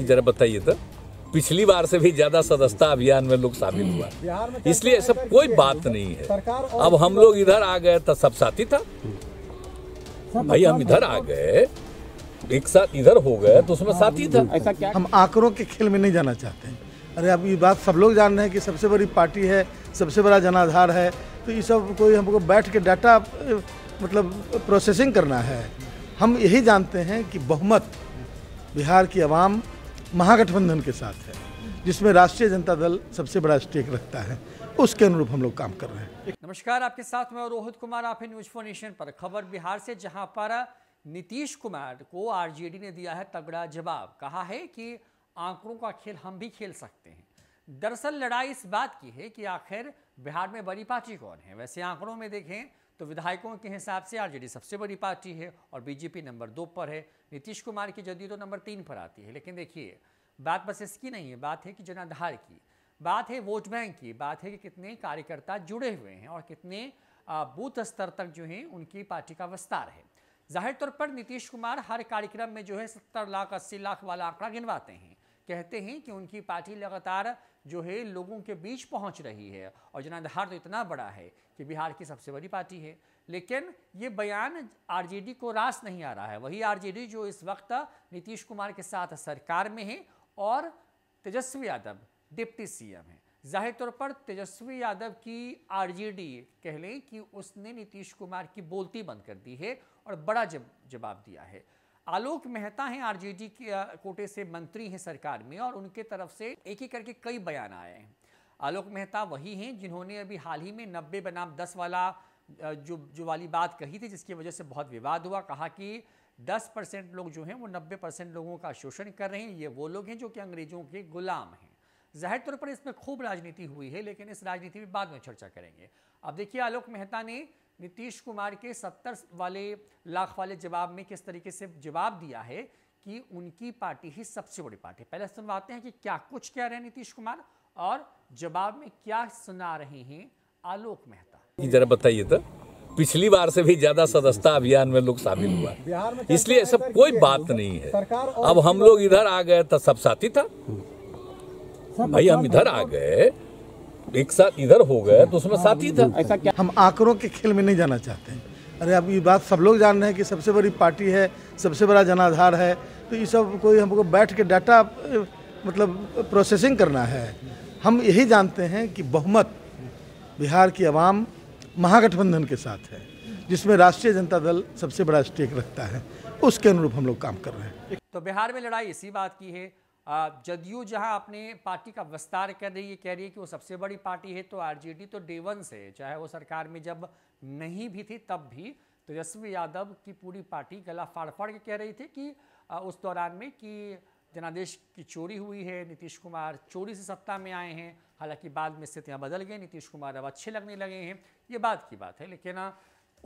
जरा बताइए तो पिछली बार से भी ज्यादा सदस्यता अभियान में लोग शामिल हुआ इसलिए सब कोई बात नहीं है अब हम लोग इधर आ गए तो सब साथी था भाई हम इधर आ गए एक साथ इधर हो गए तो उसमें साथी था हम आंकड़ों के खेल में नहीं जाना चाहते अरे अब ये बात सब लोग जान रहे हैं कि सबसे बड़ी पार्टी है सबसे बड़ा जनाधार है तो ये सब कोई हमको बैठ के डाटा मतलब प्रोसेसिंग करना है हम यही जानते हैं कि बहुमत बिहार की आवाम महागठबंधन के साथ है जिसमें राष्ट्रीय जनता दल सबसे बड़ा स्टेक रखता है उसके अनुरूप हम लोग काम कर रहे हैं नमस्कार आपके साथ में रोहित कुमार आप न्यूज फोर नेशन पर खबर बिहार से जहां पर नीतीश कुमार को आरजेडी ने दिया है तगड़ा जवाब कहा है कि आंकड़ों का खेल हम भी खेल सकते हैं दरअसल लड़ाई इस बात की है कि आखिर बिहार में बड़ी पार्टी कौन है वैसे आंकड़ों में देखें तो विधायकों के हिसाब से आरजेडी सबसे बड़ी पार्टी है और बीजेपी नंबर दो पर है नीतीश कुमार की जदयू तो नंबर तीन पर आती है लेकिन देखिए बात बस इसकी नहीं है बात है कि जनाधार की बात है वोट बैंक की बात है कि कितने कार्यकर्ता जुड़े हुए हैं और कितने बूथ स्तर तक जो है उनकी पार्टी का विस्तार है जाहिर तौर पर नीतीश कुमार हर कार्यक्रम में जो है सत्तर लाख अस्सी लाख वाला आंकड़ा गिनवाते हैं कहते हैं कि उनकी पार्टी लगातार जो है लोगों के बीच पहुंच रही है और जनाधार तो इतना बड़ा है कि बिहार की सबसे बड़ी पार्टी है लेकिन ये बयान आरजेडी को रास नहीं आ रहा है वही आरजेडी जो इस वक्त नीतीश कुमार के साथ सरकार में है और तेजस्वी यादव डिप्टी सीएम है जाहिर तौर पर तेजस्वी यादव की आरजेडी कह लें कि उसने नीतीश कुमार की बोलती बंद कर दी है और बड़ा जब जवाब दिया है आलोक मेहता हैं आरजेडी के कोटे से मंत्री हैं सरकार में और उनके तरफ से एक ही करके कई बयान आए हैं आलोक मेहता वही हैं जिन्होंने अभी हाल ही में नब्बे बनाम दस वाला जो जो वाली बात कही थी जिसकी वजह से बहुत विवाद हुआ कहा कि 10 परसेंट लोग जो हैं वो 90 परसेंट लोगों का शोषण कर रहे हैं ये वो लोग हैं जो कि अंग्रेजों के गुलाम हैं जाहिर तौर पर इसमें खूब राजनीति हुई है लेकिन इस राजनीति में बाद में चर्चा करेंगे अब देखिए आलोक मेहता ने नीतीश कुमार के सत्तर वाले लाख वाले जवाब में किस तरीके से जवाब दिया है कि उनकी पार्टी ही सबसे बड़ी पार्टी पहले सुनवाते हैं कि क्या कुछ कह रहे हैं नीतीश कुमार और जवाब में क्या सुना रहे हैं आलोक मेहता जरा बताइए तो पिछली बार से भी ज्यादा सदस्यता अभियान में लोग शामिल हुआ इसलिए ऐसा कोई बात नहीं है अब हम लोग इधर आ गए तो सब साथी था भाई हम इधर आ गए एक साथ इधर हो गया तो उसमें साथ ही था ऐसा क्या हम आंकड़ों के खेल में नहीं जाना चाहते हैं अरे अब ये बात सब लोग जान रहे हैं कि सबसे बड़ी पार्टी है सबसे बड़ा जनाधार है तो ये सब कोई हमको बैठ के डाटा मतलब प्रोसेसिंग करना है हम यही जानते हैं कि बहुमत बिहार की आवाम महागठबंधन के साथ है जिसमें राष्ट्रीय जनता दल सबसे बड़ा स्टेक रखता है उसके अनुरूप हम लोग काम कर रहे हैं तो बिहार में लड़ाई इसी बात की है जदयू जहां अपने पार्टी का विस्तार कर रही है कह रही है कि वो सबसे बड़ी पार्टी है तो आरजेडी तो डे वन से चाहे वो सरकार में जब नहीं भी थी तब भी तेजस्वी यादव की पूरी पार्टी गला फाड़ फाड़ के कह रही थी कि उस दौरान में कि जनादेश की चोरी हुई है नीतीश कुमार चोरी से सत्ता में आए हैं हालांकि बाद में स्थितियाँ बदल गई नीतीश कुमार अब अच्छे लगने लगे हैं ये बात की बात है लेकिन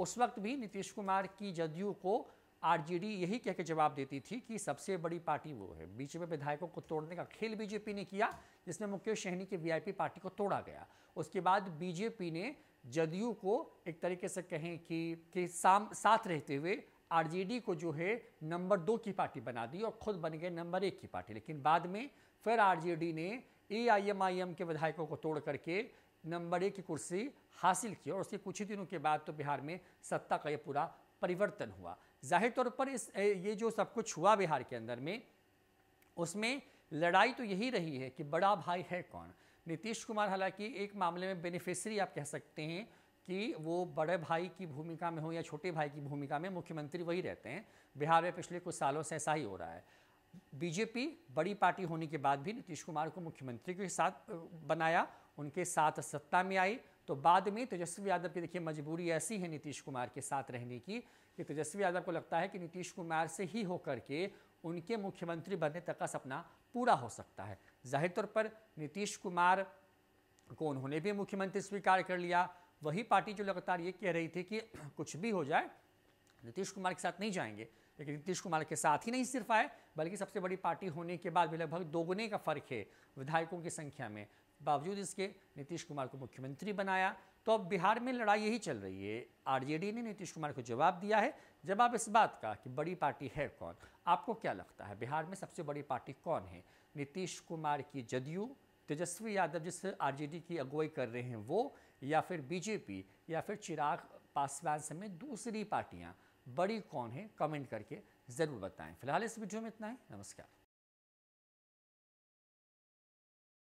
उस वक्त भी नीतीश कुमार की जदयू को आरजेडी यही कह के जवाब देती थी कि सबसे बड़ी पार्टी वो है बीच में विधायकों को तोड़ने का खेल बीजेपी ने किया जिसमें मुकेश सहनी की वीआईपी पार्टी को तोड़ा गया उसके बाद बीजेपी ने जदयू को एक तरीके से कहें कि कि साम साथ रहते हुए आरजेडी को जो है नंबर दो की पार्टी बना दी और खुद बन गए नंबर एक की पार्टी लेकिन बाद में फिर आरजेडी ने एआईएमआईएम के विधायकों को तोड़ करके नंबर एक की कुर्सी हासिल की और उसके कुछ ही दिनों के बाद तो बिहार में सत्ता का यह पूरा परिवर्तन हुआ जाहिर तौर पर इस ये जो सब कुछ हुआ बिहार के अंदर में उसमें लड़ाई तो यही रही है कि बड़ा भाई है कौन नीतीश कुमार हालांकि एक मामले में बेनिफिशरी आप कह सकते हैं कि वो बड़े भाई की भूमिका में हो या छोटे भाई की भूमिका में मुख्यमंत्री वही रहते हैं बिहार में पिछले कुछ सालों से ऐसा ही हो रहा है बीजेपी बड़ी पार्टी होने के बाद भी नीतीश कुमार को मुख्यमंत्री के साथ बनाया उनके साथ सत्ता में आई तो बाद में तेजस्वी यादव की देखिए मजबूरी ऐसी है नीतीश कुमार के साथ रहने की कि तेजस्वी यादव को लगता है कि नीतीश कुमार से ही होकर के उनके मुख्यमंत्री बनने तक का सपना पूरा हो सकता है जाहिर तौर पर नीतीश कुमार को उन्होंने भी मुख्यमंत्री स्वीकार कर लिया वही पार्टी जो लगातार ये कह रही थी कि कुछ भी हो जाए नीतीश कुमार के साथ नहीं जाएंगे लेकिन नीतीश कुमार के साथ ही नहीं सिर्फ आए बल्कि सबसे बड़ी पार्टी होने के बाद भी लगभग दोगुने का फर्क है विधायकों की संख्या में बावजूद इसके नीतीश कुमार को मुख्यमंत्री बनाया तो अब बिहार में लड़ाई यही चल रही है आरजेडी ने नीतीश कुमार को जवाब दिया है जवाब इस बात का कि बड़ी पार्टी है कौन आपको क्या लगता है बिहार में सबसे बड़ी पार्टी कौन है नीतीश कुमार की जदयू तेजस्वी यादव जिस आरजेडी की अगुवाई कर रहे हैं वो या फिर बीजेपी या फिर चिराग पासवान समेत दूसरी पार्टियाँ बड़ी कौन है कमेंट करके ज़रूर बताएं फिलहाल इस वीडियो में इतना ही नमस्कार